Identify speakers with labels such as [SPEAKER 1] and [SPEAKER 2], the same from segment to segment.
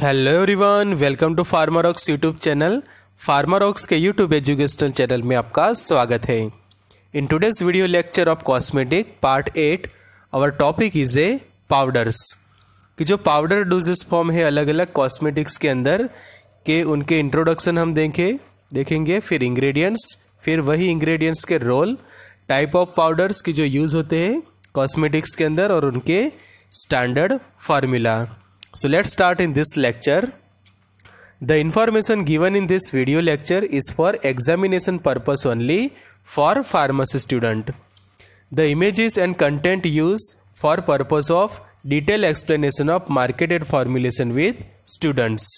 [SPEAKER 1] Hello everyone welcome to Pharmarox YouTube channel Pharmarox के YouTube educational channel में आपका स्वागत है in today's video lecture of cosmetic part at our topic is a powders कि जो powder dosage form है अलग अलग कॉस्मेटिक्स के अंदर के उनके इंट्रोडक्शन हम देखें देखेंगे फिर इंग्रेडिएंट्स फिर वही इंग्रेडिएंट्स के रोल टाइप ऑफ पाउडर्स की जो यूज़ होते हैं कॉस्मेटिक्स के अंदर और उनके standard formula So let's start in this lecture. The information given in this video lecture is for examination purpose only for pharmacy student. The images and content used for purpose of detailed explanation of marketed formulation with students.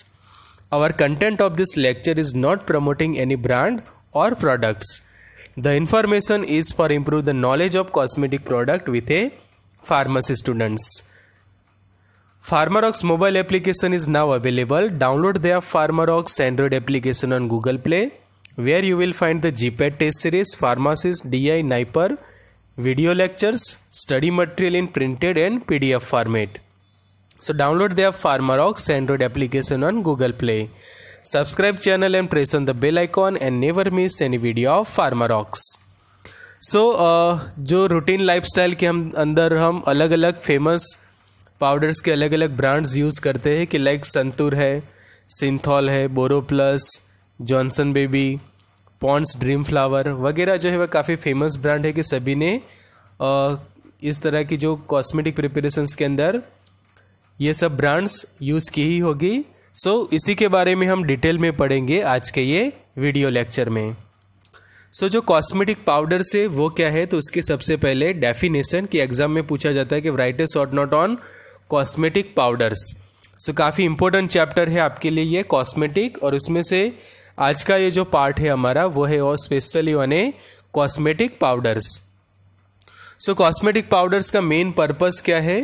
[SPEAKER 1] Our content of this lecture is not promoting any brand or products. The information is for improve the knowledge of cosmetic product with a pharmacy students. Pharmarox mobile application is now available. Download their Pharmarox Android application on Google Play, where you will find the GPAD test series, pharmacist, DI, NIPER, video lectures, study material in printed and PDF format. So download their Pharmarox Android application on Google Play. Subscribe channel and press on the bell icon and never miss any video of Pharmarox. So so, uh, जो routine lifestyle के हम अंदर हम अलग अलग famous powders के अलग अलग ब्रांड्स यूज़ करते हैं कि लाइक संतूर है सिंथॉल है बोरो plus Johnson baby Pond's Dream Flower वगैरह जो है वह काफ़ी फेमस ब्रांड है कि सभी ने इस तरह की जो कॉस्मेटिक प्रिपरेशंस के अंदर ये सब ब्रांड्स यूज़ की ही होगी सो so, इसी के बारे में हम डिटेल में पढ़ेंगे आज के ये वीडियो लेक्चर में सो so, जो कॉस्मेटिक पाउडर से वो क्या है तो उसके सबसे पहले डेफिनेशन कि एग्जाम में पूछा जाता है कि write is short note on cosmetic powders so काफ़ी इंपॉर्टेंट चैप्टर है आपके लिए ये कॉस्मेटिक और उसमें से आज का ये जो पार्ट है हमारा वो है और specially one a cosmetic powders so cosmetic powders का मेन पर्पस क्या है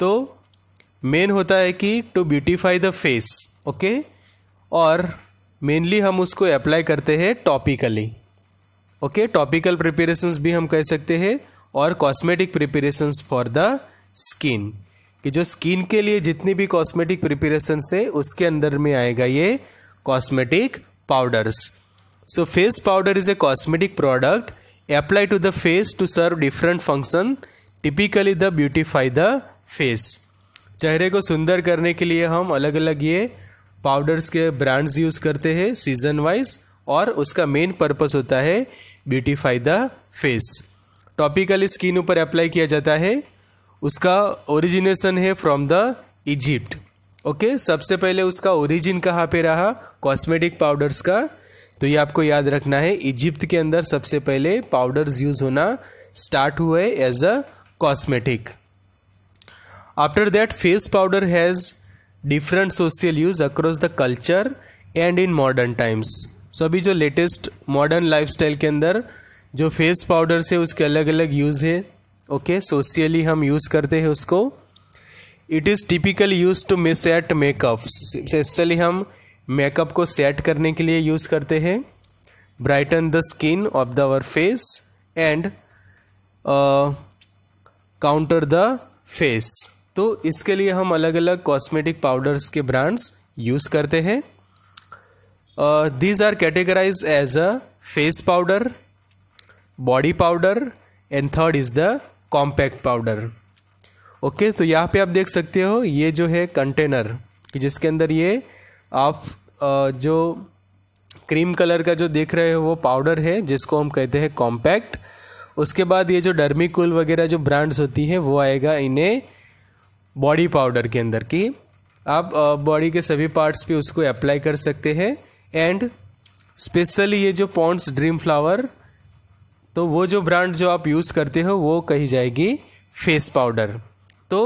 [SPEAKER 1] तो मेन होता है कि to beautify the face okay और मेनली हम उसको अप्लाई करते हैं टॉपिकली ओके टॉपिकल प्रिपेरेशंस भी हम कह सकते हैं और cosmetic preparations for the skin कि जो स्किन के लिए जितनी भी कॉस्मेटिक प्रिपरेशन है उसके अंदर में आएगा ये cosmetic powders so face powder is a cosmetic product apply to the face to serve different function typically the beautify the face चेहरे को सुंदर करने के लिए हम अलग अलग ये पाउडर्स के ब्रांड्स यूज़ करते हैं सीजन वाइज और उसका मेन पर्पस होता है beautify the face topically skin ऊपर अप्लाई किया जाता है उसका ओरिजिनेशन है फ्रॉम द इजिप्ट ओके सबसे पहले उसका ओरिजिन कहाँ पे रहा कॉस्मेटिक पाउडर्स का तो ये आपको याद रखना है इजिप्ट के अंदर सबसे पहले पाउडर्स यूज होना स्टार्ट हुए as a cosmetic after that face powder has different social use across the culture and in modern times so अभी जो लेटेस्ट मॉडर्न लाइफ के अंदर जो फेस पाउडर्स है उसके अलग अलग यूज़ है ओके सोशियली हम यूज़ करते हैं उसको it is typical use to miss at makeup specially हम मेकअप को सेट करने के लिए यूज़ करते हैं brighten the skin of the our face and contour the face तो इसके लिए हम अलग अलग कॉस्मेटिक पाउडर्स के ब्रांड्स यूज़ करते हैं these are categorize as a face powder body powder and third is the compact powder okay तो यहाँ पे आप देख सकते हो ये जो है कंटेनर जिसके अंदर ये आप जो क्रीम कलर का जो देख रहे हो वो पाउडर है जिसको हम कहते हैं कॉम्पैक्ट उसके बाद ये जो डर्मिकुल वगैरह जो ब्रांड्स होती है वो आएगा इन्हें बॉडी पाउडर के अंदर की आप बॉडी के सभी पार्ट्स पे उसको अप्लाई कर सकते हैं एंड स्पेशली ये जो पॉन्ड्स ड्रीम फ्लावर तो वो जो ब्रांड जो आप यूज़ करते हो वो कही जाएगी फेस पाउडर तो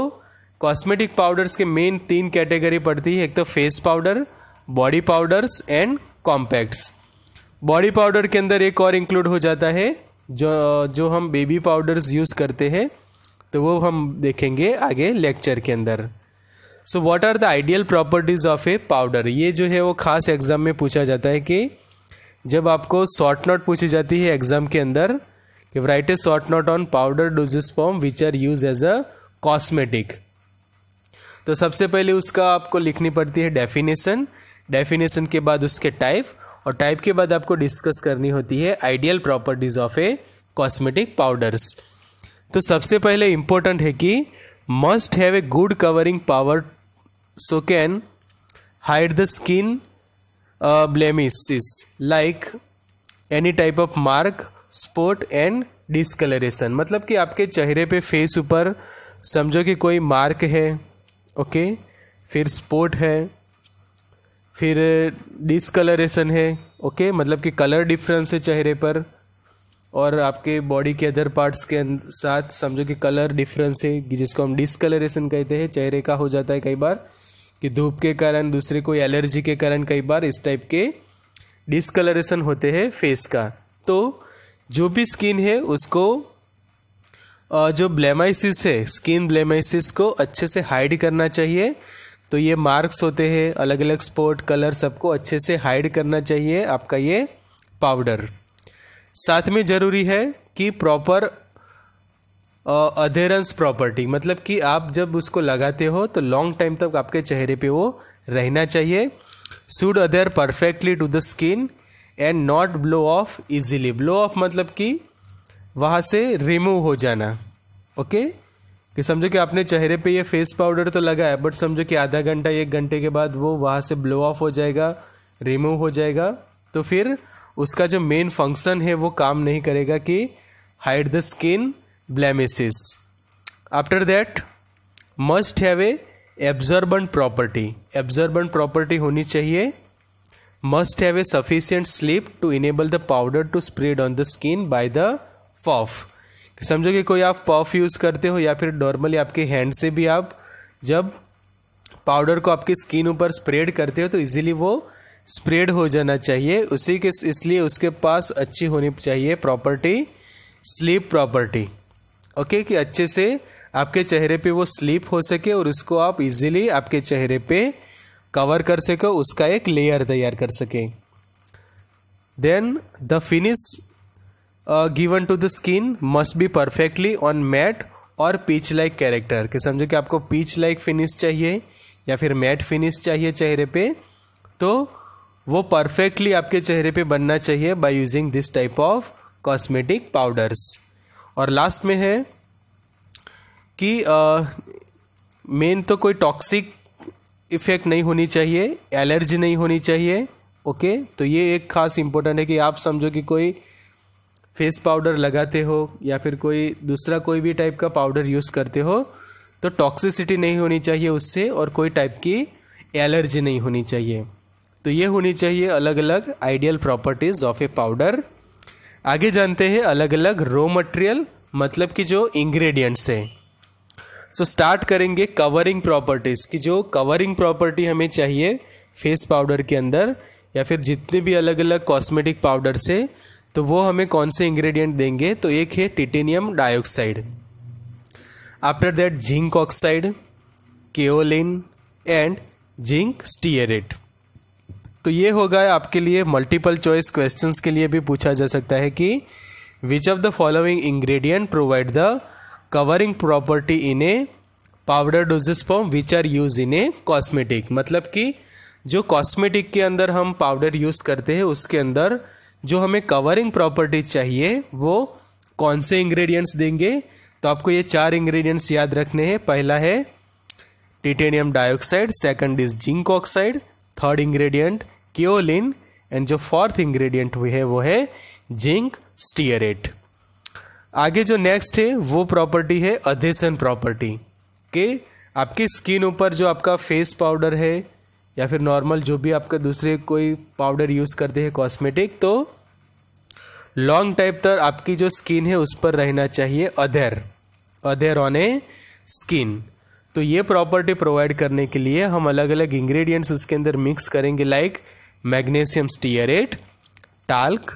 [SPEAKER 1] कॉस्मेटिक पाउडर्स के मेन तीन कैटेगरी पड़ती है एक तो face powder body powders and compacts body powder के अंदर एक और इंक्लूड हो जाता है जो जो हम बेबी पाउडर्स यूज़ करते हैं तो वो हम देखेंगे आगे लेक्चर के अंदर so what are the ideal properties of a powder ये जो है वो खास एग्ज़ाम में पूछा जाता है कि जब आपको शॉर्ट नोट पूछी जाती है एग्जाम के अंदर कि write a short note on powder dosage form which are use as a cosmetic तो सबसे पहले उसका आपको लिखनी पड़ती है डेफिनेशन डेफिनेशन के बाद उसके टाइप और टाइप के बाद आपको डिस्कस करनी होती है ideal properties of a cosmetic powders तो सबसे पहले इम्पोर्टेंट है कि must have a good covering power so can hide the skin blemishes like any type of mark spot and discoloration मतलब कि आपके चेहरे पे फेस ऊपर समझो कि कोई मार्क है ओके फिर स्पोर्ट है फिर डिसकलरेशन है ओके मतलब कि कलर डिफरेंस है चेहरे पर और आपके बॉडी के अदर पार्ट्स के अं-, साथ समझो कि कलर डिफरेंस है जिसको हम डिसकलरेशन कहते हैं चेहरे का हो जाता है कई बार कि धूप के कारण दूसरे कोई एलर्जी के कारण कई बार इस टाइप के डिसकलरेशन होते हैं फेस का तो जो भी स्किन है उसको जो ब्लेमाइसिस है स्किन ब्लेमाइसिस को अच्छे से हाइड करना चाहिए तो ये मार्क्स होते हैं अलग अलग स्पॉट कलर सबको अच्छे से हाइड करना चाहिए आपका ये पाउडर साथ में ज़रूरी है कि प्रॉपर अधेरेंस प्रॉपर्टी मतलब कि आप जब उसको लगाते हो तो लॉन्ग टाइम तक आपके चेहरे पे वो रहना चाहिए should adhere perfectly to the skin and not blow off easily blow off मतलब कि वहाँ से रिमूव हो जाना ओके कि समझो कि आपने चेहरे पे ये फेस पाउडर तो लगा है बट समझो कि आधा घंटा एक घंटे के बाद वो वहाँ से ब्लो ऑफ हो जाएगा रिमूव हो जाएगा तो फिर उसका जो मेन फंक्शन है वो काम नहीं करेगा कि hide the skin blemishes after that must have a absorbent property absorbent property honi chahiye must have a sufficient sleep to enable the powder to spread on the skin by the puff समझो कि कोई आप puff use करते हो या फिर normally आपके hand से भी आप जब पाउडर को आपकी स्किन ऊपर स्प्रेड करते हो तो इजीली वो स्प्रेड हो जाना चाहिए उसी के इसलिए उसके पास अच्छी होनी चाहिए प्रॉपर्टी स्लीप प्रॉपर्टी ओके कि अच्छे से आपके चेहरे पे वो स्लीप हो सके और उसको आप इजीली आपके चेहरे पे कवर कर सके उसका एक लेयर तैयार कर सके then the finish given to the skin must be perfectly on matte और पीच लाइक कैरेक्टर कि समझो कि आपको पीच लाइक फिनिश चाहिए या फिर मैट फिनिश चाहिए चेहरे पे तो वो परफेक्टली आपके चेहरे पे बनना चाहिए by using this type of cosmetic powders और लास्ट में है कि मेन तो कोई टॉक्सिक इफ़ेक्ट नहीं होनी चाहिए एलर्जी नहीं होनी चाहिए ओके तो ये एक खास इम्पोर्टेंट है कि आप समझो कि कोई फेस पाउडर लगाते हो या फिर कोई दूसरा कोई भी टाइप का पाउडर यूज़ करते हो तो टॉक्सिसिटी नहीं होनी चाहिए उससे और कोई टाइप की एलर्जी नहीं होनी चाहिए तो ये होनी चाहिए अलग अलग ideal properties of a powder आगे जानते हैं अलग अलग रॉ मटेरियल मतलब कि जो इंग्रेडिएंट्स हैं सो स्टार्ट करेंगे कवरिंग प्रॉपर्टीज़ की जो कवरिंग प्रॉपर्टी हमें चाहिए फेस पाउडर के अंदर या फिर जितने भी अलग अलग कॉस्मेटिक पाउडर से तो वो हमें कौन से इंग्रेडिएंट देंगे तो एक है titanium dioxide after that zinc oxide kaolin and zinc stearate तो ये होगा आपके लिए मल्टीपल चॉइस क्वेश्चन के लिए भी पूछा जा सकता है कि which of the following ingredient provide the covering property in a powder dosage form which are use in a cosmetic मतलब कि जो कॉस्मेटिक के अंदर हम पाउडर यूज़ करते हैं उसके अंदर जो हमें कवरिंग प्रॉपर्टी चाहिए वो कौन से इंग्रेडिएंट्स देंगे तो आपको ये चार इंग्रेडिएंट्स याद रखने हैं पहला है titanium dioxide second is zinc oxide third ingredient kaolin and जो फोर्थ इंग्रेडिएंट हुई है वो है जिंक स्टीयरेट आगे जो नेक्स्ट है वो प्रॉपर्टी है अधेसन प्रॉपर्टी के आपकी स्किन ऊपर जो आपका फेस पाउडर है या फिर नॉर्मल जो भी आपका दूसरे कोई पाउडर यूज़ करते हैं कॉस्मेटिक तो लॉन्ग टाइप तक आपकी जो स्किन है उस पर रहना चाहिए अधेर अधेर ऑन ए स्किन तो ये प्रॉपर्टी प्रोवाइड करने के लिए हम अलग अलग इंग्रेडिएंट्स उसके अंदर मिक्स करेंगे like like magnesium stearate talc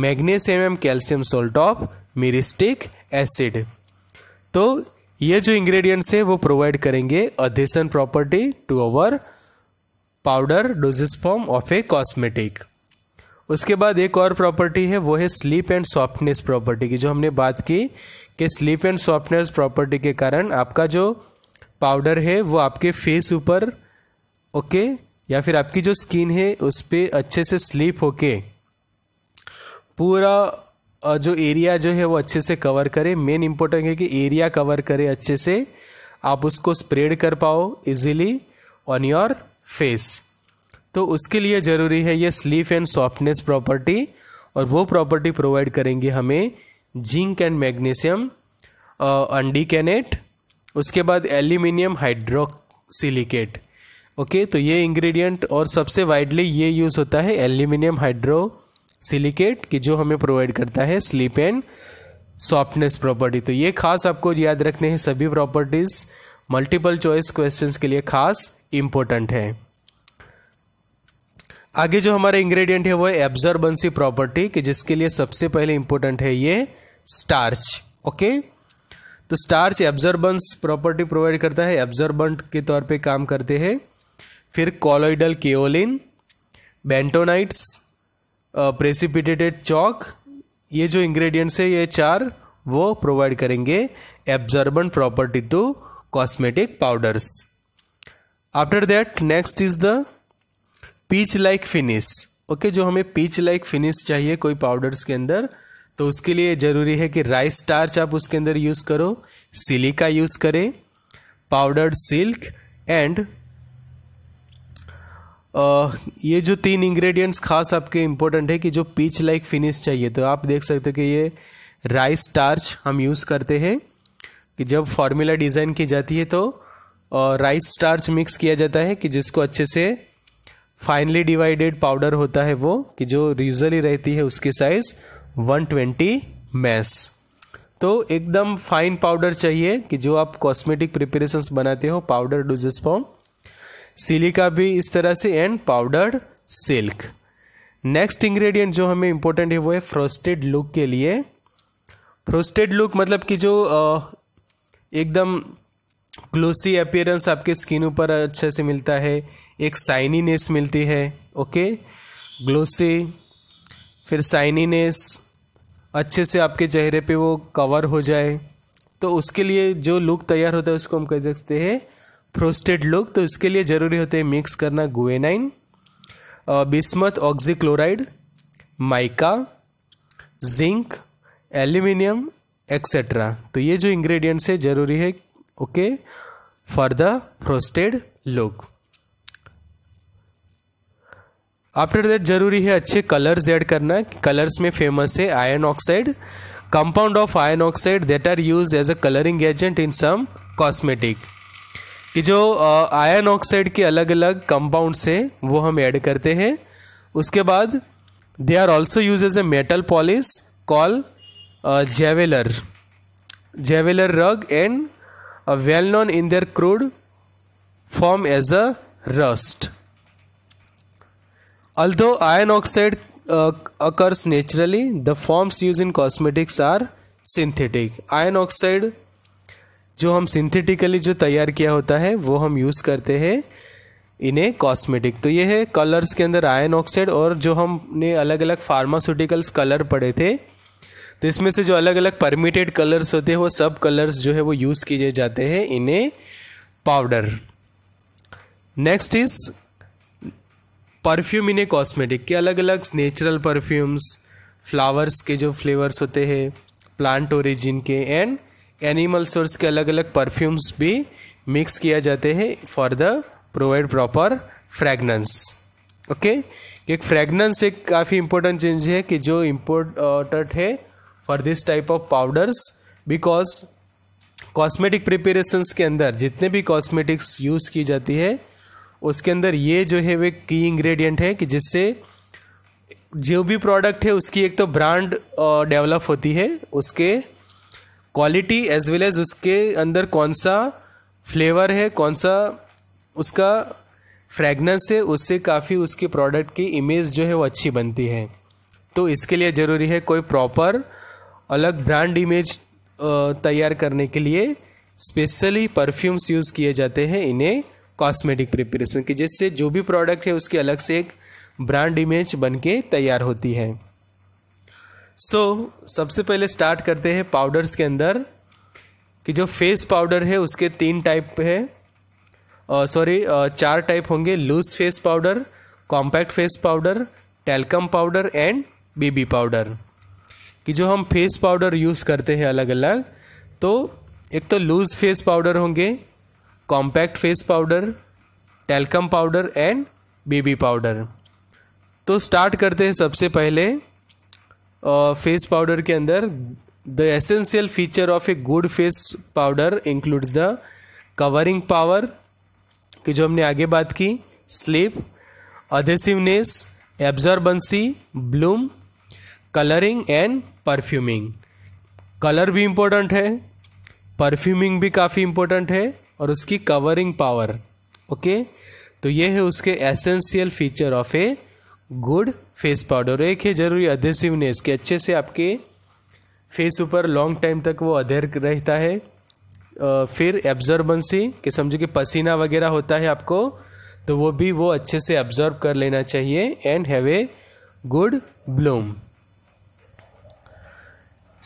[SPEAKER 1] magnesium एवं calcium salt of myristic acid तो ये जो इंग्रेडिएंट्स है वो प्रोवाइड करेंगे adhesion property to our powder dosage form of a cosmetic उसके बाद एक और प्रॉपर्टी है वो है स्लीप एंड सॉफ्टनेस प्रॉपर्टी की जो हमने बात की कि स्लीप एंड सॉफ्टनेस प्रॉपर्टी के कारण आपका जो पाउडर है वो आपके फेस ऊपर ओके okay, या फिर आपकी जो स्किन है उस पर अच्छे से स्लीप होके पूरा जो एरिया जो है वो अच्छे से कवर करे मेन इम्पोर्टेंट है कि एरिया कवर करे अच्छे से आप उसको स्प्रेड कर पाओ इजीली ऑन योर फेस तो उसके लिए ज़रूरी है ये स्लीप एंड सॉफ्टनेस प्रॉपर्टी और वो प्रॉपर्टी प्रोवाइड करेंगे हमें zinc and magnesium undecylenate उसके बाद एल्यूमिनियम हाइड्रोक्सिलिकेट ओके तो ये इंग्रेडिएंट और सबसे वाइडली ये यूज़ होता है एल्यूमिनियम हाइड्रो सिलिकेट की जो हमें प्रोवाइड करता है स्लीप एंड सॉफ्टनेस प्रॉपर्टी तो ये खास आपको याद रखने हैं सभी प्रॉपर्टीज़ मल्टीपल चॉइस क्वेश्चंस के लिए खास इंपॉर्टेंट है आगे जो हमारा इंग्रेडिएंट है वो है एब्जर्बेंसी प्रॉपर्टी कि जिसके लिए सबसे पहले इंपॉर्टेंट है ये स्टार्च ओके तो स्टार्च एब्जर्बेंस प्रॉपर्टी प्रोवाइड करता है एब्जर्बेंट के तौर पे काम करते हैं फिर colloidal kaolin bentonites precipitated chalk ये जो इंग्रेडिएंट्स है ये चार वो प्रोवाइड करेंगे absorbent property to cosmetic powders after that next is the peach like finish okay जो हमें पीच लाइक फिनिश चाहिए कोई पाउडर्स के अंदर तो उसके लिए ज़रूरी है कि राइस स्टार्च आप उसके अंदर यूज़ करो सिलिका यूज़ करें पाउडर्ड सिल्क एंड ये जो तीन इंग्रेडिएंट्स खास आपके इम्पोर्टेंट है कि जो पीच लाइक फिनिश चाहिए तो आप देख सकते हो कि ये राइस स्टार्च हम यूज़ करते हैं कि जब फार्मूला डिज़ाइन की जाती है तो राइस स्टार्च मिक्स किया जाता है कि जिसको अच्छे से फाइनली डिवाइडेड पाउडर होता है वो कि जो यूजली रहती है उसकी साइज़ 120 ट्वेंटी मैस तो एकदम फाइन पाउडर चाहिए कि जो आप कॉस्मेटिक प्रिपरेशंस बनाते हो पाउडर डूजेस फॉर्म सिलिका भी इस तरह से and powdered silk next ingredient जो हमें इम्पोर्टेंट है वो है फ्रोस्टेड लुक के लिए फ्रोस्टेड लुक मतलब कि जो एकदम ग्लोसी अपियरेंस आपके स्किन ऊपर अच्छे से मिलता है एक साइनीनेस मिलती है ओके ग्लोसी फिर साइनीनेस अच्छे से आपके चेहरे पे वो कवर हो जाए तो उसके लिए जो लुक तैयार होता है उसको हम कह सकते हैं फ्रोस्टेड लोग तो इसके लिए ज़रूरी होते हैं मिक्स करना guanine bismuth oxychloride mica zinc aluminium etcetera तो ये जो इंग्रेडिएंट्स है ज़रूरी है okay for the frosted look after that जरूरी है अच्छे कलर्स ऐड करना कलर्स में फेमस है iron oxide compound of iron oxide that are use as a colouring agent in some cosmetic कि जो आयन ऑक्साइड के अलग अलग कंपाउंड्स हैं वो हम ऐड करते हैं उसके बाद they are also use as a metal polish call jeweller jeweller rouge and well known in their crude form as a rust although iron oxide occurs naturally the forms use in cosmetics are synthetic iron oxide जो हम synthetically जो तैयार किया होता है वो हम use करते हैं इन्हें कॉस्मेटिक तो ये है कलर्स के अंदर आयन ऑक्साइड और जो हमने अलग अलग फार्मास्यूटिकल्स कलर पढ़े थे तो इसमें से जो अलग अलग परमिटेड कलर्स होते हैं वो सब कलर्स जो है वो यूज़ किए जाते हैं इन्हें पाउडर नेक्स्ट इज परफ्यूम इन्हें कॉस्मेटिक के अलग अलग नेचुरल परफ्यूम्स फ्लावर्स के जो फ्लेवर्स होते हैं प्लांट ओरिजिन के एंड एनिमल सोर्स के अलग अलग परफ्यूम्स भी मिक्स किया जाते हैं for the provide proper fragrance okay एक फ्रेगनेंस एक काफ़ी इंपॉर्टेंट चीज है कि जो इम्पोर्टेंट है for this type of powders because cosmetic preparations के अंदर जितने भी कॉस्मेटिक्स यूज़ की जाती है उसके अंदर ये जो है वे की इंग्रेडिएंट है कि जिससे जो भी प्रोडक्ट है उसकी एक तो ब्रांड डेवलप होती है उसके क्वालिटी एज वेल एज उसके अंदर कौन सा फ्लेवर है कौन सा उसका फ्रेगनेंस है उससे काफ़ी उसके प्रोडक्ट की इमेज जो है वो अच्छी बनती है तो इसके लिए ज़रूरी है कोई प्रॉपर अलग ब्रांड इमेज तैयार करने के लिए स्पेशली परफ्यूम्स यूज़ किए जाते हैं इन्हें कॉस्मेटिक प्रिपरेशन के जिससे जो भी प्रोडक्ट है उसकी अलग से एक ब्रांड इमेज बन के तैयार होती है सो so, सबसे पहले स्टार्ट करते हैं पाउडर्स के अंदर कि जो फेस पाउडर है उसके तीन टाइप है सॉरी चार टाइप होंगे loose face powder compact face powder talcum powder and baby powder कि जो हम फेस पाउडर यूज़ करते हैं अलग अलग तो एक तो लूज फेस पाउडर होंगे compact face powder talcum powder and baby powder तो स्टार्ट करते हैं सबसे पहले फेस पाउडर के अंदर the essential feature of a good face powder includes the covering power कि जो हमने आगे बात की slip adhesiveness absorbency bloom colouring and perfuming colour भी इम्पोर्टेंट है परफ्यूमिंग भी काफ़ी इम्पोर्टेंट है और उसकी कवरिंग पावर ओके तो ये है उसके essential feature of a good face powder एक है ज़रूरी अधेसिवनेस कि अच्छे से आपके फेस ऊपर लॉन्ग टाइम तक वो अधेर रहता है फिर एब्जॉर्बेंसी कि समझो कि पसीना वगैरह होता है आपको तो वो भी वो अच्छे से एब्जॉर्ब कर लेना चाहिए and have a good bloom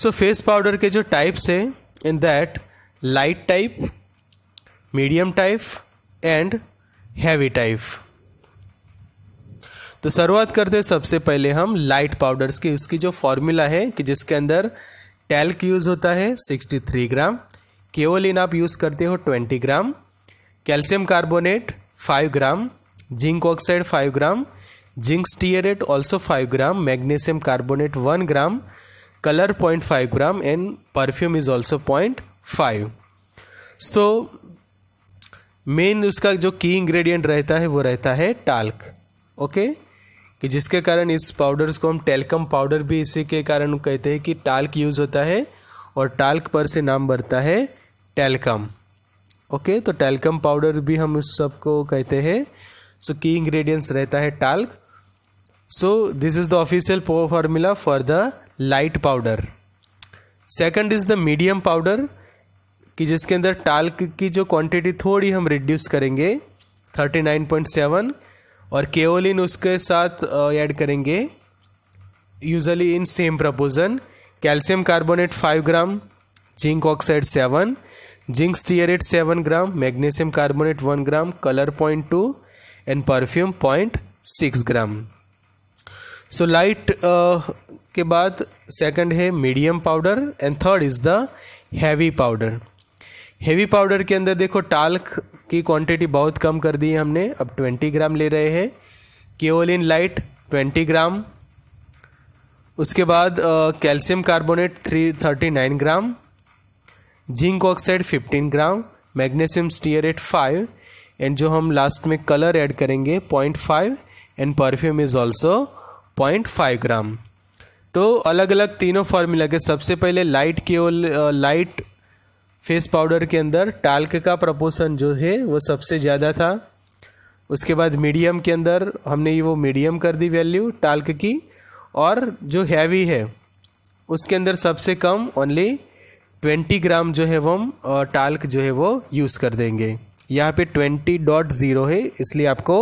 [SPEAKER 1] so face powder के जो टाइप्स है in that light type medium type and heavy type तो शुरुआत करते हैं सबसे पहले हम लाइट पाउडर्स की उसकी जो फॉर्मूला है कि जिसके अंदर टैल्क यूज़ होता है 63 ग्राम केवलिन आप यूज़ करते हो 20 gram calcium carbonate 5 gram zinc oxide 5 gram zinc stearate also 5 gram magnesium carbonate 1 gram colour point five gram and perfume is also point five so main उसका जो की इंग्रेडिएंट रहता है वो रहता है टाल्क ओके okay? कि जिसके कारण इस पाउडर्स को हम टेलकम पाउडर भी इसी के कारण कहते हैं कि टाल्क यूज़ होता है और टाल्क पर से नाम बढ़ता है टेलकम ओके तो टेलकम पाउडर भी हम उस सबको कहते हैं सो की इंग्रेडिएंट्स रहता है talc so this is the official formula for the light powder second is the medium powder कि जिसके अंदर टाल्क की जो क्वांटिटी थोड़ी हम रिड्यूस करेंगे थर्टी नाइन पॉइंट सेवन और केओलिन उसके साथ ऐड करेंगे usually in same proportion calcium carbonate five gram zinc oxide seven zinc stearate seven gram magnesium carbonate one gram colour point two and perfume point six gram so light के बाद second है medium powder and third is the heavy powder heavy powder के अंदर देखो talc की quantity बहुत कम कर दी है हमने अब ट्वेंटी ग्राम ले रहे हैं केओलिन लाइट ट्वेंटी ग्राम उसके बाद calcium carbonate three thirty nine gram zinc oxide fifteen gram magnesium stearate five and जो हम लास्ट में कलर ऐड करेंगे point five and perfume is also point five gram तो अलग अलग तीनों फार्मूला के सबसे पहले लाइट केओल लाइट फेस पाउडर के अंदर टाल्क का प्रपोशन जो है वो सबसे ज़्यादा था उसके बाद मीडियम के अंदर हमने ये वो मीडियम कर दी वैल्यू टाल्क की और जो हैवी है उसके अंदर सबसे कम ओनली ट्वेंटी ग्राम जो है वो हम टाल्क जो है वो यूज़ कर देंगे यहाँ पे ट्वेंटी डॉट ज़ीरो है इसलिए आपको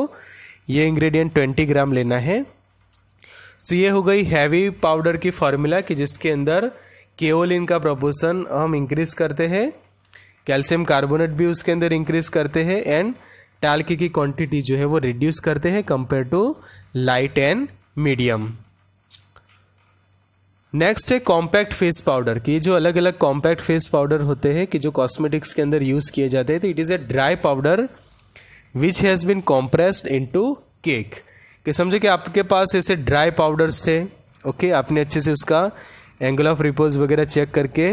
[SPEAKER 1] ये इंग्रेडिएंट ट्वेंटी ग्राम लेना है सो so, ये हो गई हैवी पाउडर की फार्मूला कि जिसके अंदर केओलिन का प्रपोर्सन हम इंक्रीज करते हैं कैल्शियम कार्बोनेट भी उसके अंदर इंक्रीज करते हैं एंड टाल्के की क्वांटिटी जो है वो रिड्यूस करते हैं compare to light and medium next है कॉम्पैक्ट फेस पाउडर कि जो अलग अलग कॉम्पैक्ट फेस पाउडर होते हैं कि जो कॉस्मेटिक्स के अंदर यूज़ किए जाते हैं तो it is a dry powder which has been compressed to cake कि समझे कि आपके पास ऐसे ड्राई पाउडर्स थे ओके okay, आपने अच्छे से उसका एंगल ऑफ रिपोज वगैरह चेक करके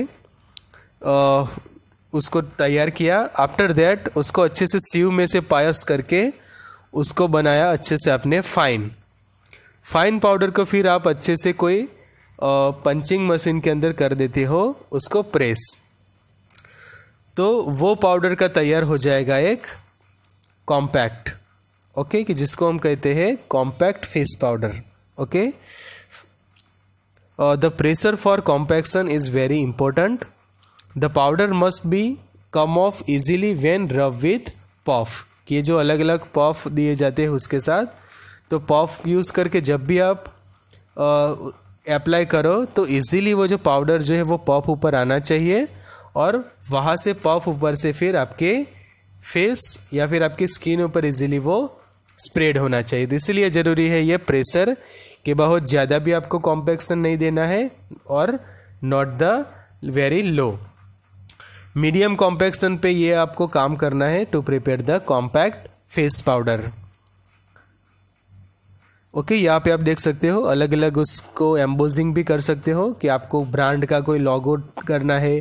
[SPEAKER 1] आ, उसको तैयार किया आफ्टर दैट उसको अच्छे से सीव में से पायस करके उसको बनाया अच्छे से आपने फाइन फाइन पाउडर को फिर आप अच्छे से कोई पंचिंग मशीन के अंदर कर देते हो उसको प्रेस तो वो पाउडर का तैयार हो जाएगा एक कॉम्पैक्ट ओके कि जिसको हम कहते हैं compact face powder okay the uh, the for for is very important the powder must be come off off easily when with with puff ये जो अलग अलग पफ दिए जाते हैं उसके साथ तो पफ यूज़ करके जब भी आप अप्लाई uh, करो तो इजीली वो जो पाउडर जो है वो पफ ऊपर आना चाहिए और वहाँ से पफ ऊपर से फिर आपके फेस या फिर आपकी स्किन ऊपर इजीली वो स्प्रेड होना चाहिए तो इसलिए ज़रूरी है ये प्रेशर कि बहुत ज़्यादा भी आपको कॉम्पेक्शन नहीं देना है और not the very low medium compaction पे ये आपको काम करना है to prepare the compact face powder okay यहाँ पे आप देख सकते हो अलग अलग उसको एम्बोजिंग भी कर सकते हो कि आपको ब्रांड का कोई लॉग आउट करना है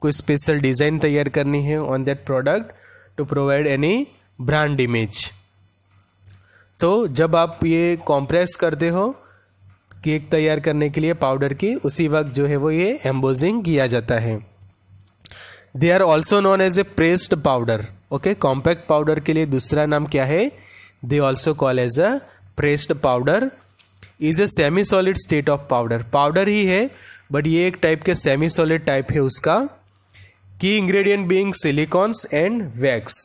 [SPEAKER 1] कोई स्पेशल डिज़ाइन तैयार करनी है on that product to provide any brand image तो जब आप ये कॉम्प्रेस करते हो केक तैयार करने के लिए पाउडर की उसी वक्त जो है वो ये एम्बोजिंग किया जाता है they are also known as a pressed powder okay compact powder के लिए दूसरा नाम क्या है they also call as a pressed powder is a semi solid state of powder powder ही है बट ये एक टाइप के सेमी सॉलिड टाइप है उसका की ingredient being silicones and wax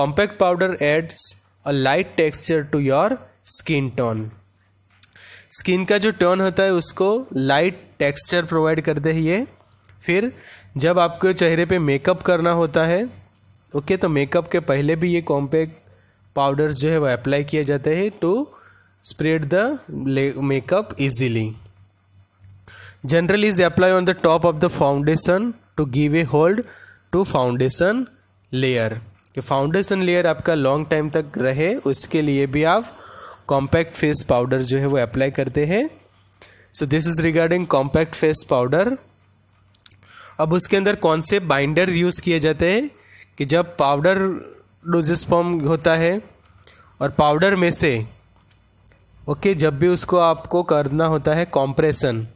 [SPEAKER 1] compact powder adds a light texture to your skin tone skin का जो टोन होता है उसको लाइट टेक्सचर प्रोवाइड करते हैं ये फिर जब आपके चेहरे पे मेकअप करना होता है ओके तो मेकअप के पहले भी ये कॉम्पैक्ट पाउडर्स जो है वो अप्लाई किए जाते हैं to spread the makeup easily general is apply on the top of the foundation to give a hold to foundation layer कि फाउंडेशन लेयर आपका लॉन्ग टाइम तक रहे उसके लिए भी आप कॉम्पैक्ट फेस पाउडर जो है वो अप्लाई करते हैं so this is regarding compact face powder अब उसके अंदर कौन से बाइंडर यूज़ किए जाते हैं कि जब पाउडर डोजेस फॉर्म होता है और पाउडर में से ओके okay, जब भी उसको आपको करना होता है कॉम्प्रेशन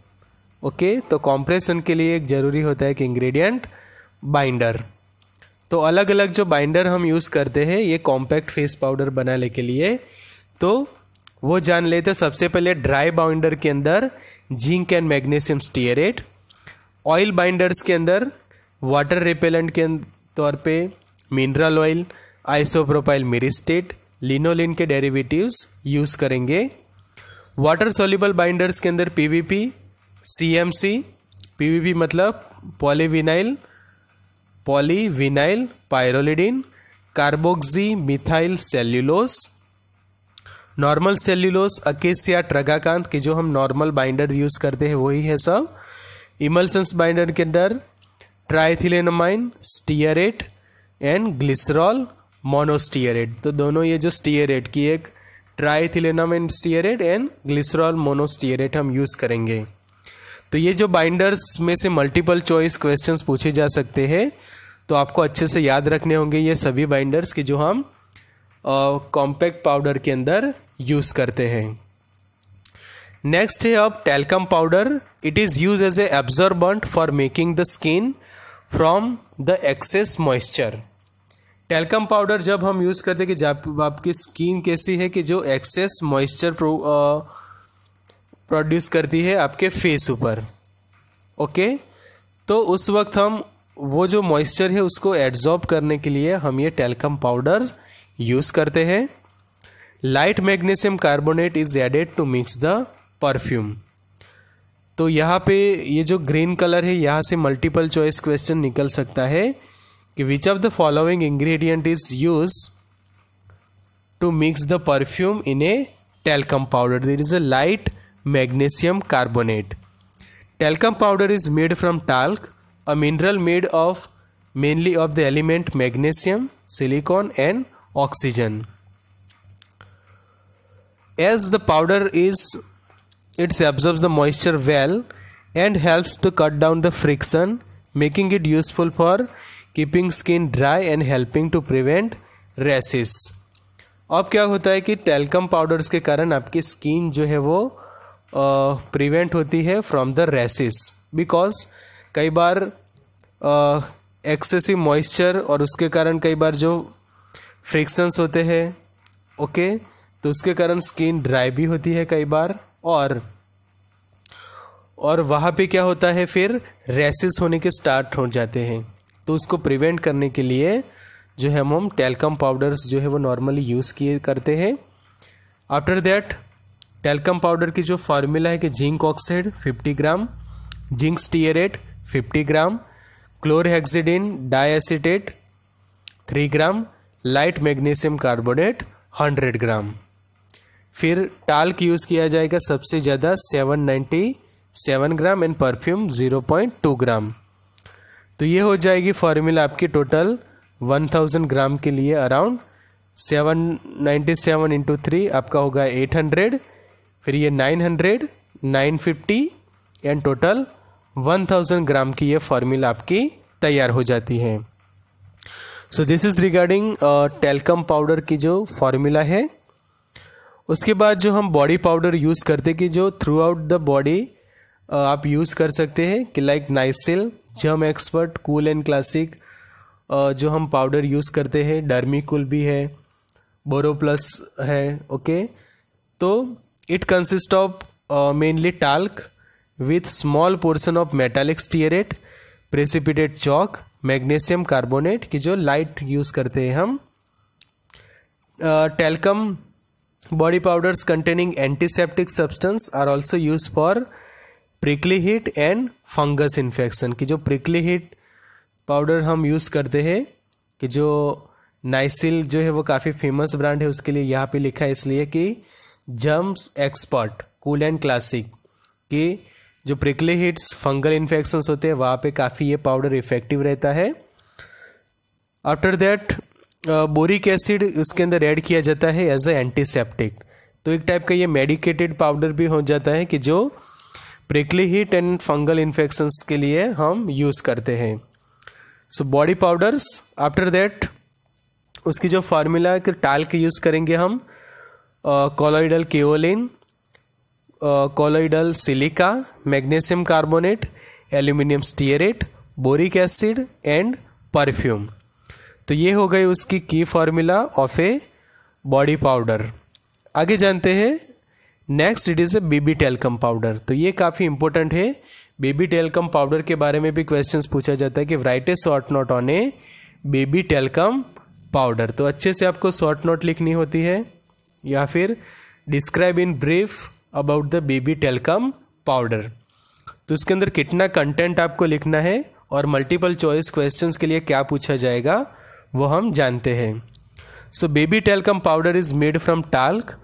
[SPEAKER 1] ओके okay, तो कॉम्प्रेशन के लिए एक ज़रूरी होता है कि इंग्रेडिएंट बाइंडर तो अलग अलग जो बाइंडर हम यूज़ करते हैं ये कॉम्पैक्ट फेस पाउडर बनाने के लिए तो वो जान लेते हो सबसे पहले ड्राई बाइंडर के अंदर zinc and magnesium stearate oil binders के अंदर वाटर रिपेलेंट के तौर पे mineral oil isopropyl myristate lanolin के डेरिवेटिव्स यूज़ करेंगे वाटर सोल्यूबल बाइंडर्स के अंदर पीवीपी सीएमसी पीवीपी मतलब polyvinyl polyvinyl pyrrolidine carboxy methyl cellulose normal cellulose acacia tragacanth के जो हम नॉर्मल बाइंडर यूज करते हैं वही है सब इमल्सन्स बाइंडर के अंदर triethanolamine stearate and glycerol monostearate तो दोनों ये जो स्टीयरेट की एक triethanolamine stearate and glycerol monostearate हम यूज़ करेंगे तो ये जो बाइंडर्स में से मल्टीपल चॉइस क्वेश्चंस पूछे जा सकते हैं तो आपको अच्छे से याद रखने होंगे ये सभी बाइंडर्स के जो हम कॉम्पैक्ट पाउडर के अंदर यूज़ करते हैं नेक्स्ट है अब talcum powder it is use as a absorbent for making the skin from the excess moisture talcum powder जब हम यूज़ करते हैं कि जब आपकी स्किन कैसी है कि जो एक्सेस मॉइस्चर प्रोड्यूस करती है आपके फेस ऊपर ओके तो उस वक्त हम वो जो मॉइस्चर है उसको एड्जॉर्ब करने के लिए हम ये टेलकम पाउडर यूज़ करते हैं light magnesium carbonate is added to mix the perfume तो यहाँ पे ये जो ग्रीन कलर है यहाँ से मल्टीपल चॉइस क्वेश्चन निकल सकता है कि which of the following ingredient is use to mix the perfume in a talcum powder there is a light magnesium carbonate talcum powder is made from talc a mineral made of mainly of the element magnesium silicon and oxygen as the powder is its absorb the moisture well and helps to cut down the friction making it useful for keeping skin dry and helping to prevent racist अब क्या होता है कि talcum powders के कारण आपकी skin जो है वो प्रिवेंट होती है फ्रॉम द रेसिस बिकॉज कई बार एक्सेसिव मॉइस्चर और उसके कारण कई बार जो फ्रिक्शंस होते हैं ओके okay? तो उसके कारण स्किन ड्राई भी होती है कई बार और और वहाँ पे क्या होता है फिर रेसिस होने के स्टार्ट हो जाते हैं तो उसको प्रिवेंट करने के लिए जो है हम हम टेलकम पाउडर्स जो है वो नॉर्मली यूज़ किए करते हैं आफ्टर दैट टेलकम पाउडर की जो फार्मूला है कि zinc oxide 50 gram zinc stearate 50 gram chlorhexidine diacetate 3 gram light magnesium carbonate 100 gram फिर टाल्क यूज़ किया जाएगा सबसे ज़्यादा 797 ग्राम एंड परफ्यूम 0.2 ग्राम तो ये हो जाएगी फॉर्मूला आपकी टोटल 1000 ग्राम के लिए around 797 ninety seven into three आपका होगा 800 फिर ये 900, 950 एंड टोटल 1000 ग्राम की ये फॉर्मूला आपकी तैयार हो जाती है so this is regarding talcum powder की जो फॉर्मूला है उसके बाद जो हम बॉडी पाउडर यूज़ करते कि जो थ्रू आउट द बॉडी आप यूज़ कर सकते हैं कि लाइक नाइसिल जम एक्सपर्ट कूल एंड क्लासिक जो हम पाउडर यूज़ करते हैं डर्मी कूल भी है बोरो प्लस है ओके तो it consist of mainly talc with small portion of metallic stearate stearate, chalk magnesium magnesium carbonate की जो लाइट यूज़ करते हैं हम talcum body powders containing antiseptic substance are also use for prickly heat and fungus infection की जो prickly heat powder हम use करते हैं कि जो नाइसिल जो है वो काफ़ी फेमस ब्रांड है उसके लिए यहाँ पे लिखा है इसलिए कि germs expert cool and classic के जो प्रिकले हिट्स फंगल इन्फेक्शंस होते हैं वहाँ पे काफ़ी ये पाउडर इफेक्टिव रहता है आफ्टर दैट बोरिक एसिड उसके अंदर ऐड किया जाता है एज ए एंटीसेप्टिक तो एक टाइप का ये मेडिकेटेड पाउडर भी हो जाता है कि जो prickly heat and fungal infections के लिए हम यूज़ करते हैं so body powders after that उसकी जो फार्मूला है कि टाल के यूज़ करेंगे हम colloidal kaolin colloidal silica magnesium carbonate aluminium stearate boric acid and perfume तो ये हो गई उसकी की formula of a body powder आगे जानते हैं next it is a baby talcum powder तो ये काफ़ी इंपॉर्टेंट है बेबी टेलकम पाउडर के बारे में भी क्वेश्चंस पूछा जाता है कि write a short note on a baby talcum powder तो अच्छे से आपको शॉर्ट नोट लिखनी होती है या फिर describe in brief about the baby talcum powder तो इसके अंदर कितना कंटेंट आपको लिखना है और मल्टीपल चॉइस क्वेश्चंस के लिए क्या पूछा जाएगा वो हम जानते हैं so baby talcum powder is made from talc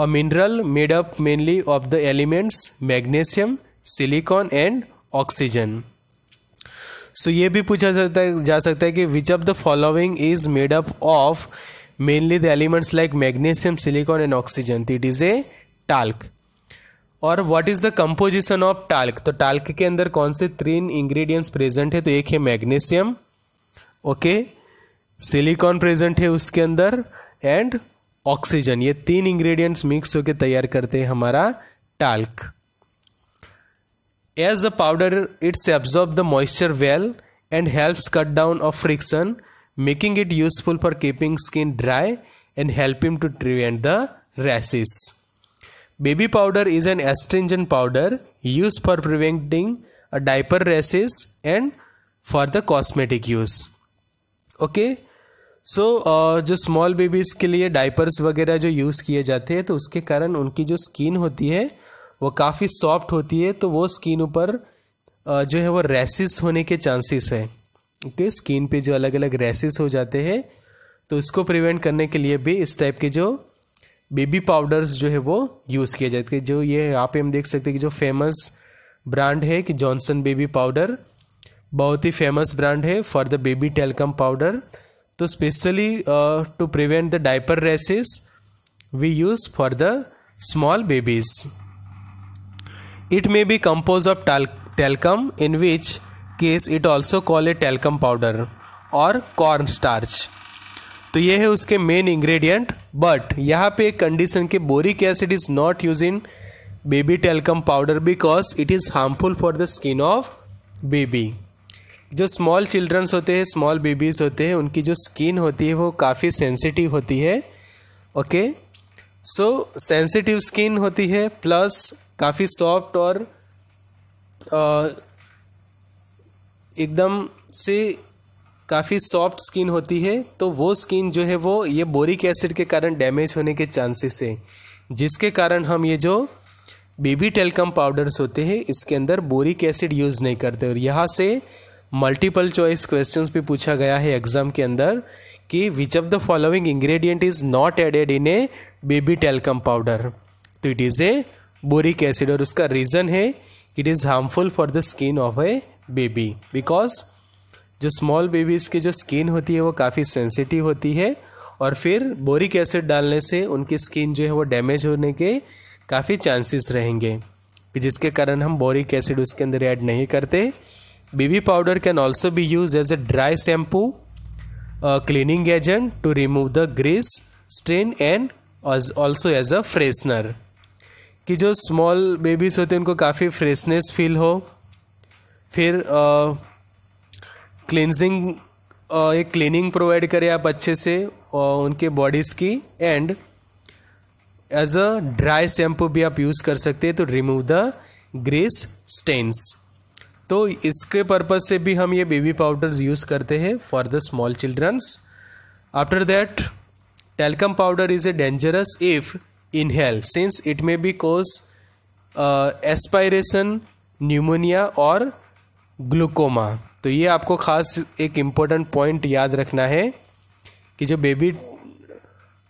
[SPEAKER 1] a mineral made up mainly of the elements magnesium silicon and oxygen so ये भी पूछा जा सकता है कि which of the following is made up of mainly the elements like magnesium silicon and oxygen it is a talc और what is the composition of talc तो talc के अंदर कौन से तीन इंग्रेडिएंट्स प्रेजेंट है तो एक है मैग्नीशियम ओके सिलिकॉन प्रेजेंट है उसके अंदर एंड ऑक्सीजन ये तीन इंग्रेडिएंट्स मिक्स होकर तैयार करते हैं हमारा talc as a powder its absorb the moisture well and helps cut down of friction making it useful for keeping skin dry and helping to prevent the rashes. Baby powder is an astringent powder used for preventing a diaper rashes and for the cosmetic use. Okay. So so, uh, जो small babies के लिए diapers वगैरह जो use किए जाते हैं तो उसके कारण उनकी जो स्किन होती है वो काफ़ी सॉफ्ट होती है तो वो स्किन ऊपर uh, जो है वो रैसिस होने के चांसेस है ओके स्किन पे जो अलग अलग रेसेस हो जाते हैं तो इसको प्रिवेंट करने के लिए भी इस टाइप के जो बेबी पाउडर्स जो है वो यूज़ किए जाते हैं जो ये यहाँ पे हम देख सकते हैं कि जो फेमस ब्रांड है कि जॉनसन बेबी पाउडर बहुत ही फेमस ब्रांड है for the baby talcum powder तो specially to prevent the diaper rashes we use for the small babies it may be compose of talcum in which case it also call a talcum powder और corn starch तो ये है उसके main ingredient but यहाँ पे एक condition के boric acid is not use in baby talcum powder because it is harmful for the skin of baby जो स्मॉल चिल्ड्रंस होते हैं स्मॉल बेबीज़ होते हैं उनकी जो स्किन होती है वो काफ़ी सेंसिटिव होती है ओके सो सेंसिटिव स्किन होती है प्लस काफ़ी सॉफ्ट और uh, एकदम से काफ़ी सॉफ्ट स्किन होती है तो वो स्किन जो है वो ये बोरिक एसिड के कारण डैमेज होने के चांसेस है जिसके कारण हम ये जो बेबी टेलकम पाउडर्स होते हैं इसके अंदर बोरिक एसिड यूज़ नहीं करते और यहाँ से मल्टीपल चॉइस क्वेश्चंस भी पूछा गया है एग्जाम के अंदर कि which of the following ingredient is not added in a baby talcum powder तो it is a boric acid और उसका रीज़न है it is harmful for the skin of a baby because जो स्मॉल बेबीज़ की जो skin होती है वो काफ़ी सेंसिटिव होती है और फिर बोरिक एसिड डालने से उनकी स्किन जो है वो डैमेज होने के काफ़ी चांसेस रहेंगे जिसके कारण हम बोरिक एसिड उसके अंदर ऐड नहीं करते baby powder can also be use as a dry shampoo cleaning agent to remove the grease strain and also as a freshener कि जो स्मॉल बेबीज़ होते हैं उनको काफ़ी फ्रेशनेस फील हो फिर क्लिनजिंग एक क्लीनिंग प्रोवाइड करें आप अच्छे से उनके बॉडीज़ की and as a dry shampoo भी आप यूज़ कर सकते हैं तो रिमूव द ग्रीस स्टेन्स तो इसके पर्पज़ से भी हम ये बेबी पाउडर्स यूज़ करते हैं for the small childrens after that talcum powder is a dangerous if inhale since it may be cause aspiration pneumonia और ग्लूकोमा तो ये आपको ख़ास एक इम्पोर्टेंट पॉइंट याद रखना है कि जो बेबी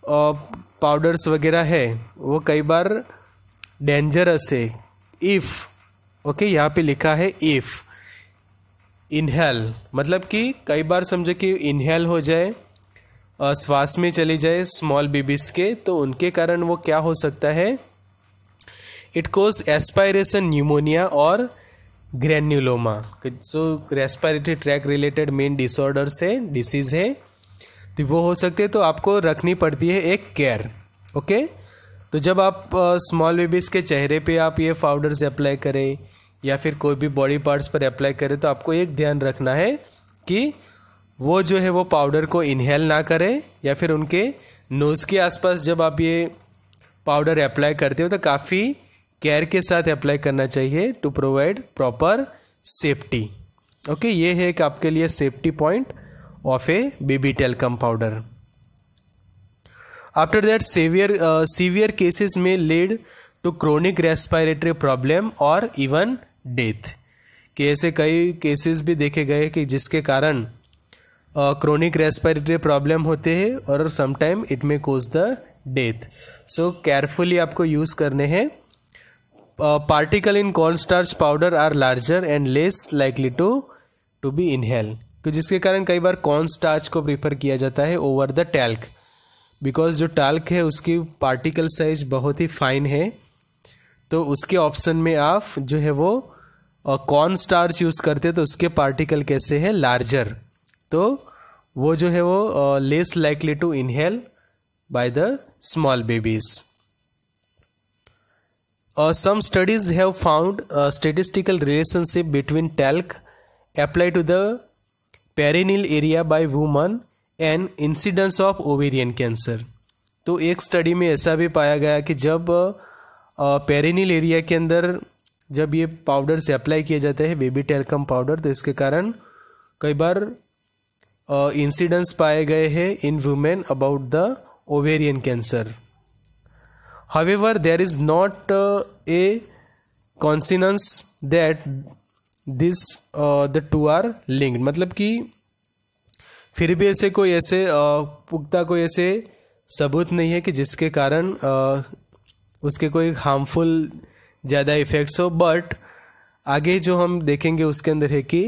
[SPEAKER 1] पाउडर्स वगैरह है वो कई बार डेंजरस है इफ़ ओके यहाँ पे लिखा है इफ़ इनहेल मतलब कि कई बार समझो कि इनहेल हो जाए श्वास में चली जाए स्मॉल बेबीज़ के तो उनके कारण वो क्या हो सकता है इट कोज एस्पायरेशन न्यूमोनिया और ग्रैन्यूलोमा जो respiratory tract related main disorders है डिसीज़ है तो वो हो सकते तो आपको रखनी पड़ती है एक केयर ओके तो जब आप स्मॉल बेबीज़ के चेहरे पे आप ये पाउडर्स अप्लाई करें या फिर कोई भी बॉडी पार्ट्स पर अप्लाई करें तो आपको एक ध्यान रखना है कि वो जो है वो पाउडर को इनहेल ना करें या फिर उनके नोज़ के आसपास जब आप ये पाउडर अप्लाई करते हो तो काफ़ी केयर के साथ अप्लाई करना चाहिए to provide proper safety okay ये है एक आपके लिए safety point of a baby talcum powder after that severe severe cases में lead to chronic respiratory problem और इवन डेथ कि ऐसे कई केसेस भी देखे गए कि जिसके कारण क्रोनिक रेस्पायरेटरी प्रॉब्लम होते हैं और sometime it may cause the death so carefully आपको यूज़ करने हैं particle in corn starch powder are larger and less likely to to be inhale तो जिसके कारण कई बार कॉर्न स्टार्च को प्रीफर किया जाता है ओवर द टैल्क बिकॉज जो टैल्क है उसकी पार्टिकल साइज बहुत ही फाइन है तो उसके ऑप्शन में आप जो है वो कॉर्न स्टार्च यूज़ करते तो उसके पार्टिकल कैसे है लार्जर तो वो जो है वो less likely to inhale by the small babies Uh, some studies have found a uh, statistical relationship between talc applied to the perineal area by woman and incidence of ovarian cancer तो एक study में ऐसा भी पाया गया कि जब पेरिनिल uh, area के अंदर जब ये पाउडर से अप्लाई किया जाते हैं बेबी टेलकम पाउडर तो इसके कारण कई बार इंसिडेंस uh, पाए गए हैं in women about the ovarian cancer however there is not uh, a consonance that this the two are linked मतलब कि फिर भी ऐसे कोई ऐसे uh, पुख्ता कोई ऐसे सबूत नहीं है कि जिसके कारण uh, उसके कोई हार्मफुल ज़्यादा इफ़ेक्ट्स हो बट आगे जो हम देखेंगे उसके अंदर है कि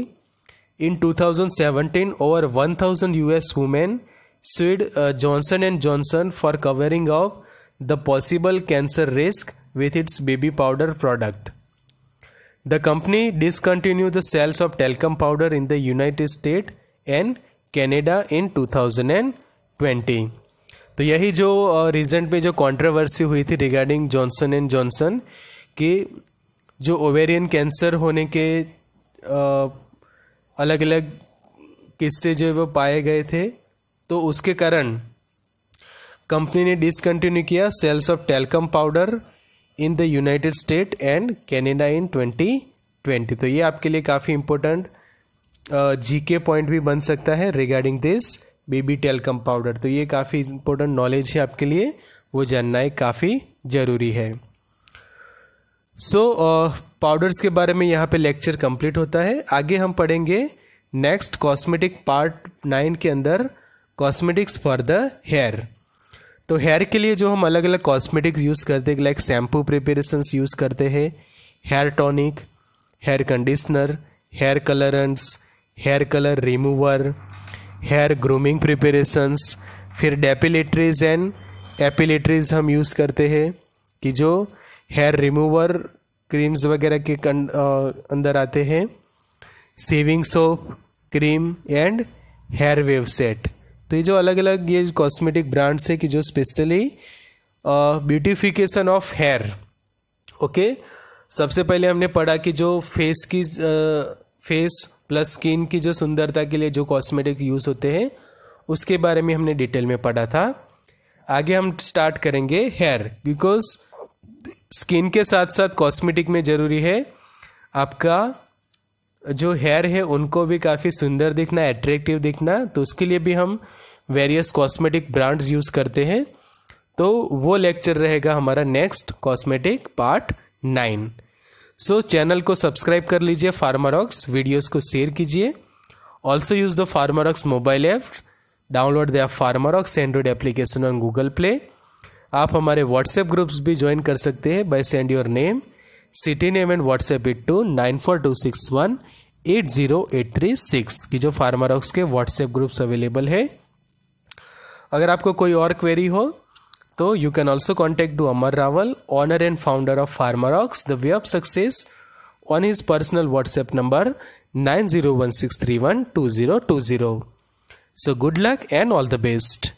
[SPEAKER 1] in 2017 over 1000 US women sued Johnson and Johnson for covering of the possible cancer risk with its baby powder product the company discontinue the sales of talcum powder in the United State and Canada in two thousand and twenty तो यही जो regent में जो controversy हुई थी regarding Johnson and Johnson की जो ovarian cancer होने के अलग अलग किस्से जो वो पाए गए थे तो उसके कारण कंपनी ने डिसकंटिन्यू किया sales of talcum powder in the United State and Canada in 2020 तो ये आपके लिए काफ़ी इंपॉर्टेंट जीके पॉइंट भी बन सकता है regarding this baby talcum powder तो ये काफ़ी इंपॉर्टेंट नॉलेज है आपके लिए वो जानना है काफ़ी ज़रूरी है सो so, पाउडर्स uh, के बारे में यहाँ पे लेक्चर कंप्लीट होता है आगे हम पढ़ेंगे नेक्स्ट कॉस्मेटिक पार्ट नाइन के अंदर कॉस्मेटिक्स फॉर द हेयर तो हेयर के लिए जो हम अलग अलग कॉस्मेटिक्स यूज़ करते हैं लाइक शैम्पू प्रिपरेशंस यूज़ करते हैं hair tonic hair conditioner hair colourants hair colour remover hair grooming preparations फिर डेपिलेटरीज एंड एपिलेटरीज हम यूज़ करते हैं कि जो हेयर रिमूवर क्रीम्स वगैरह के अंदर आते हैं shaving soap cream and hair wave set तो ये जो अलग अलग ये कॉस्मेटिक ब्रांड्स है कि जो specially beautification of hair okay सबसे पहले हमने पढ़ा कि जो फेस की फेस प्लस स्किन की जो सुंदरता के लिए जो कॉस्मेटिक यूज़ होते हैं उसके बारे में हमने डिटेल में पढ़ा था आगे हम स्टार्ट करेंगे हेयर बिकॉज स्किन के साथ साथ कॉस्मेटिक में ज़रूरी है आपका जो हेयर है उनको भी काफ़ी सुंदर दिखना एट्रैक्टिव दिखना तो उसके लिए भी हम वेरियस कॉस्मेटिक ब्रांड्स यूज़ करते हैं तो वो लेक्चर रहेगा हमारा next cosmetic part nine so channel को सब्सक्राइब कर लीजिए फार्मारॉक्स वीडियोस को शेयर कीजिए also use the Pharmarox mobile app download the Pharmarox Android application on Google Play आप हमारे व्हाट्सएप ग्रुप्स भी ज्वाइन कर सकते हैं by send your name city name and WhatsApp it to nine four two six one eight zero eight three six की जो Pharmarocks के WhatsApp groups available है अगर आपको कोई और क्वेरी हो तो you can also contact to Amar Rawal owner and founder of Pharmarox the way of success on his personal WhatsApp number nine zero one six three one two zero two zero so good luck and all the best